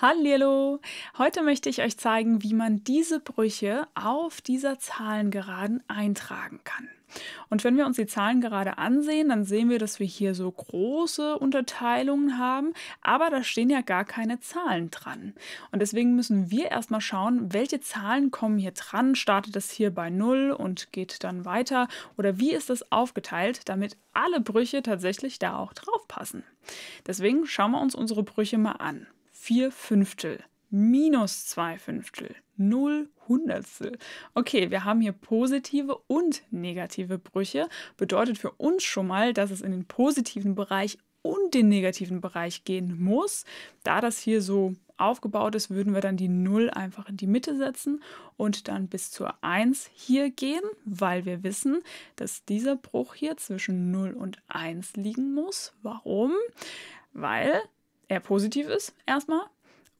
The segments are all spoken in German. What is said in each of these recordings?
Hallo! Heute möchte ich euch zeigen, wie man diese Brüche auf dieser Zahlengeraden eintragen kann. Und wenn wir uns die Zahlengerade ansehen, dann sehen wir, dass wir hier so große Unterteilungen haben, aber da stehen ja gar keine Zahlen dran. Und deswegen müssen wir erstmal schauen, welche Zahlen kommen hier dran, startet das hier bei 0 und geht dann weiter oder wie ist das aufgeteilt, damit alle Brüche tatsächlich da auch drauf passen. Deswegen schauen wir uns unsere Brüche mal an. 4 Fünftel, minus 2 Fünftel, 0 Hundertstel. Okay, wir haben hier positive und negative Brüche. Bedeutet für uns schon mal, dass es in den positiven Bereich und den negativen Bereich gehen muss. Da das hier so aufgebaut ist, würden wir dann die 0 einfach in die Mitte setzen und dann bis zur 1 hier gehen, weil wir wissen, dass dieser Bruch hier zwischen 0 und 1 liegen muss. Warum? Weil er positiv ist, erstmal,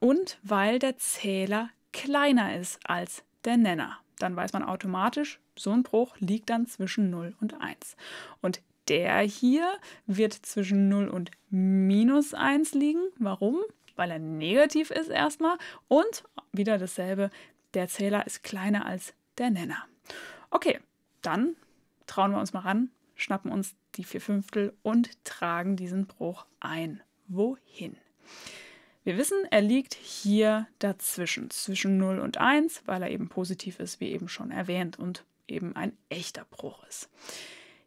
und weil der Zähler kleiner ist als der Nenner. Dann weiß man automatisch, so ein Bruch liegt dann zwischen 0 und 1. Und der hier wird zwischen 0 und minus 1 liegen. Warum? Weil er negativ ist erstmal. Und wieder dasselbe, der Zähler ist kleiner als der Nenner. Okay, dann trauen wir uns mal ran, schnappen uns die vier Fünftel und tragen diesen Bruch ein wohin. Wir wissen, er liegt hier dazwischen, zwischen 0 und 1, weil er eben positiv ist, wie eben schon erwähnt, und eben ein echter Bruch ist.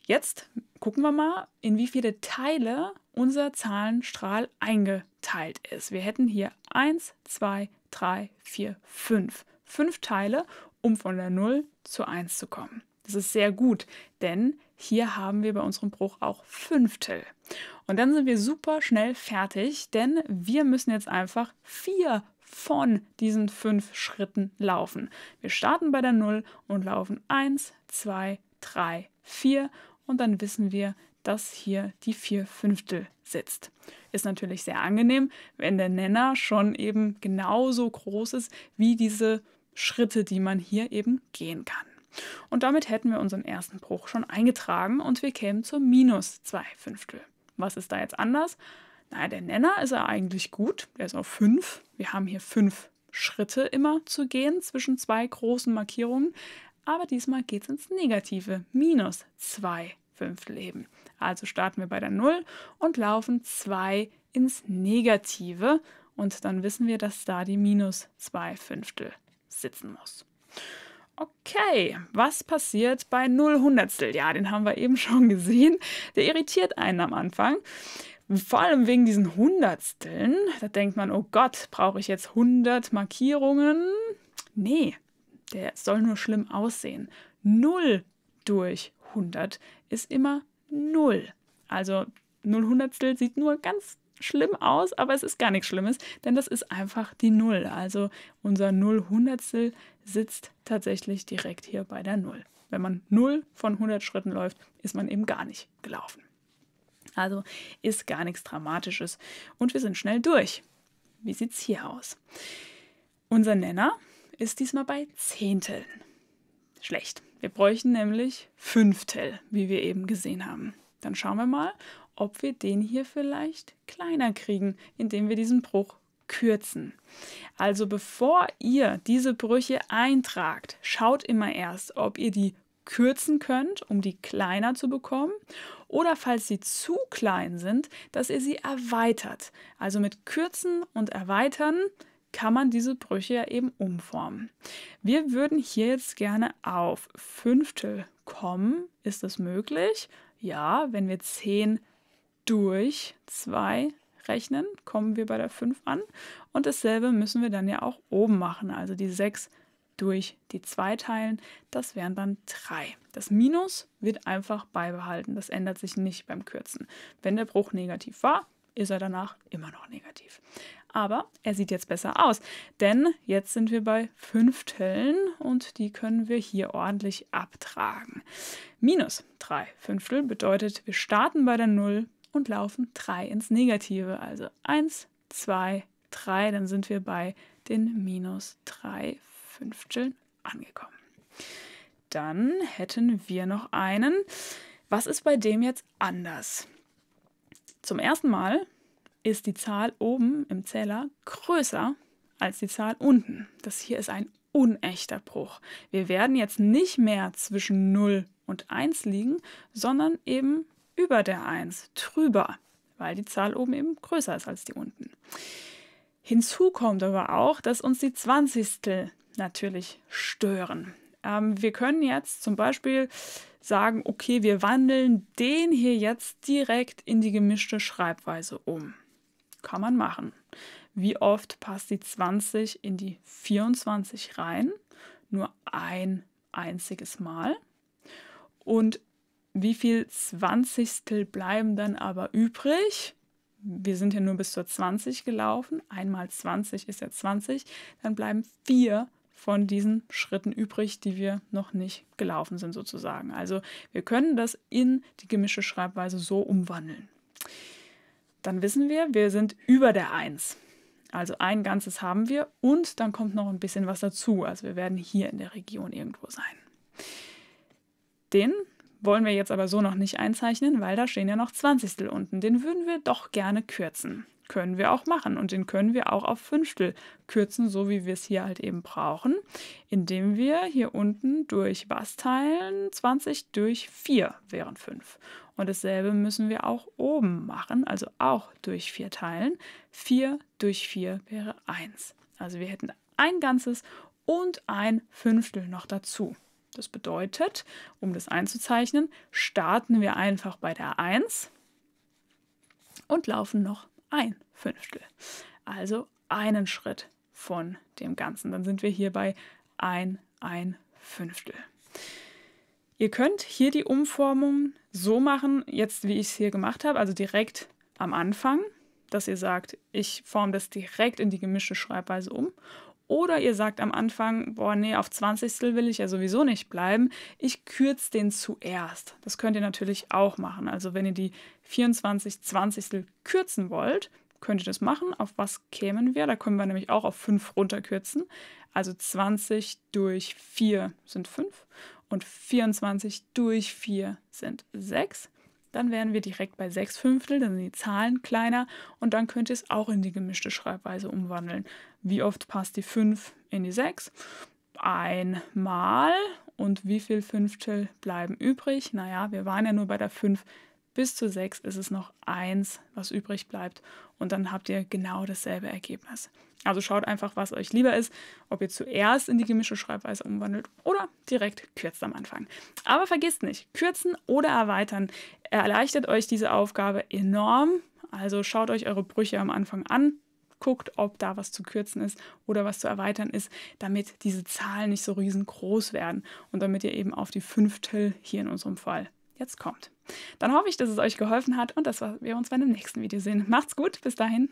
Jetzt gucken wir mal, in wie viele Teile unser Zahlenstrahl eingeteilt ist. Wir hätten hier 1, 2, 3, 4, 5. Fünf Teile, um von der 0 zu 1 zu kommen. Das ist sehr gut, denn hier haben wir bei unserem Bruch auch Fünftel. Und dann sind wir super schnell fertig, denn wir müssen jetzt einfach vier von diesen fünf Schritten laufen. Wir starten bei der Null und laufen eins, zwei, drei, vier und dann wissen wir, dass hier die vier Fünftel sitzt. Ist natürlich sehr angenehm, wenn der Nenner schon eben genauso groß ist wie diese Schritte, die man hier eben gehen kann. Und damit hätten wir unseren ersten Bruch schon eingetragen und wir kämen zu minus 2 Fünftel. Was ist da jetzt anders? Naja, der Nenner ist ja eigentlich gut, der ist auf 5. Wir haben hier 5 Schritte immer zu gehen zwischen zwei großen Markierungen, aber diesmal geht es ins Negative, minus 2 Fünftel eben. Also starten wir bei der 0 und laufen 2 ins Negative und dann wissen wir, dass da die minus 2 Fünftel sitzen muss. Okay, was passiert bei Nullhundertstel? Ja, den haben wir eben schon gesehen. Der irritiert einen am Anfang. Vor allem wegen diesen Hundertsteln. Da denkt man, oh Gott, brauche ich jetzt 100 Markierungen? Nee, der soll nur schlimm aussehen. 0 durch 100 ist immer 0. Also 0 Hundertstel sieht nur ganz schlimm aus, aber es ist gar nichts Schlimmes, denn das ist einfach die Null. Also unser Nullhundertstel sitzt tatsächlich direkt hier bei der Null. Wenn man Null von 100 Schritten läuft, ist man eben gar nicht gelaufen. Also ist gar nichts Dramatisches und wir sind schnell durch. Wie sieht es hier aus? Unser Nenner ist diesmal bei Zehnteln. Schlecht. Wir bräuchten nämlich Fünftel, wie wir eben gesehen haben. Dann schauen wir mal, ob wir den hier vielleicht kleiner kriegen, indem wir diesen Bruch kürzen. Also bevor ihr diese Brüche eintragt, schaut immer erst, ob ihr die kürzen könnt, um die kleiner zu bekommen, oder falls sie zu klein sind, dass ihr sie erweitert. Also mit kürzen und erweitern kann man diese Brüche ja eben umformen. Wir würden hier jetzt gerne auf Fünftel kommen. Ist das möglich? Ja, wenn wir 10 durch 2 rechnen, kommen wir bei der 5 an. Und dasselbe müssen wir dann ja auch oben machen. Also die 6 durch die 2 teilen, das wären dann 3. Das Minus wird einfach beibehalten, das ändert sich nicht beim Kürzen. Wenn der Bruch negativ war, ist er danach immer noch negativ. Aber er sieht jetzt besser aus, denn jetzt sind wir bei Fünfteln und die können wir hier ordentlich abtragen. Minus 3 Fünftel bedeutet, wir starten bei der 0, und laufen 3 ins Negative. Also 1, 2, 3, dann sind wir bei den minus 3 Fünfteln angekommen. Dann hätten wir noch einen. Was ist bei dem jetzt anders? Zum ersten Mal ist die Zahl oben im Zähler größer als die Zahl unten. Das hier ist ein unechter Bruch. Wir werden jetzt nicht mehr zwischen 0 und 1 liegen, sondern eben über der 1, drüber, weil die Zahl oben eben größer ist als die unten. Hinzu kommt aber auch, dass uns die Zwanzigstel natürlich stören. Ähm, wir können jetzt zum Beispiel sagen, okay, wir wandeln den hier jetzt direkt in die gemischte Schreibweise um. Kann man machen. Wie oft passt die 20 in die 24 rein? Nur ein einziges Mal. Und wie viel Zwanzigstel bleiben dann aber übrig? Wir sind ja nur bis zur 20 gelaufen. Einmal 20 ist ja 20. Dann bleiben vier von diesen Schritten übrig, die wir noch nicht gelaufen sind sozusagen. Also wir können das in die gemischte Schreibweise so umwandeln. Dann wissen wir, wir sind über der 1. Also ein Ganzes haben wir und dann kommt noch ein bisschen was dazu. Also wir werden hier in der Region irgendwo sein. Den wollen wir jetzt aber so noch nicht einzeichnen, weil da stehen ja noch Zwanzigstel unten. Den würden wir doch gerne kürzen. Können wir auch machen und den können wir auch auf Fünftel kürzen, so wie wir es hier halt eben brauchen, indem wir hier unten durch was teilen? 20 durch 4 wären 5. Und dasselbe müssen wir auch oben machen, also auch durch 4 teilen. 4 durch 4 wäre 1. Also wir hätten ein ganzes und ein Fünftel noch dazu. Das bedeutet, um das einzuzeichnen, starten wir einfach bei der 1 und laufen noch ein Fünftel. Also einen Schritt von dem Ganzen. Dann sind wir hier bei ein, ein Fünftel. Ihr könnt hier die Umformung so machen, jetzt wie ich es hier gemacht habe, also direkt am Anfang, dass ihr sagt, ich forme das direkt in die gemischte Schreibweise um. Oder ihr sagt am Anfang, boah, nee, auf 20. will ich ja sowieso nicht bleiben. Ich kürze den zuerst. Das könnt ihr natürlich auch machen. Also wenn ihr die 24 20. kürzen wollt, könnt ihr das machen. Auf was kämen wir? Da können wir nämlich auch auf 5 runterkürzen. Also 20 durch 4 sind 5 und 24 durch 4 sind 6 dann wären wir direkt bei 6 Fünftel, dann sind die Zahlen kleiner und dann könnt ihr es auch in die gemischte Schreibweise umwandeln. Wie oft passt die 5 in die 6? Einmal. Und wie viele Fünftel bleiben übrig? Naja, wir waren ja nur bei der 5 bis zu 6 ist es noch 1, was übrig bleibt und dann habt ihr genau dasselbe Ergebnis. Also schaut einfach, was euch lieber ist, ob ihr zuerst in die gemischte Schreibweise umwandelt oder direkt kürzt am Anfang. Aber vergisst nicht, kürzen oder erweitern erleichtert euch diese Aufgabe enorm. Also schaut euch eure Brüche am Anfang an, guckt, ob da was zu kürzen ist oder was zu erweitern ist, damit diese Zahlen nicht so riesengroß werden und damit ihr eben auf die Fünftel hier in unserem Fall jetzt kommt. Dann hoffe ich, dass es euch geholfen hat und dass wir uns beim nächsten Video sehen. Macht's gut, bis dahin.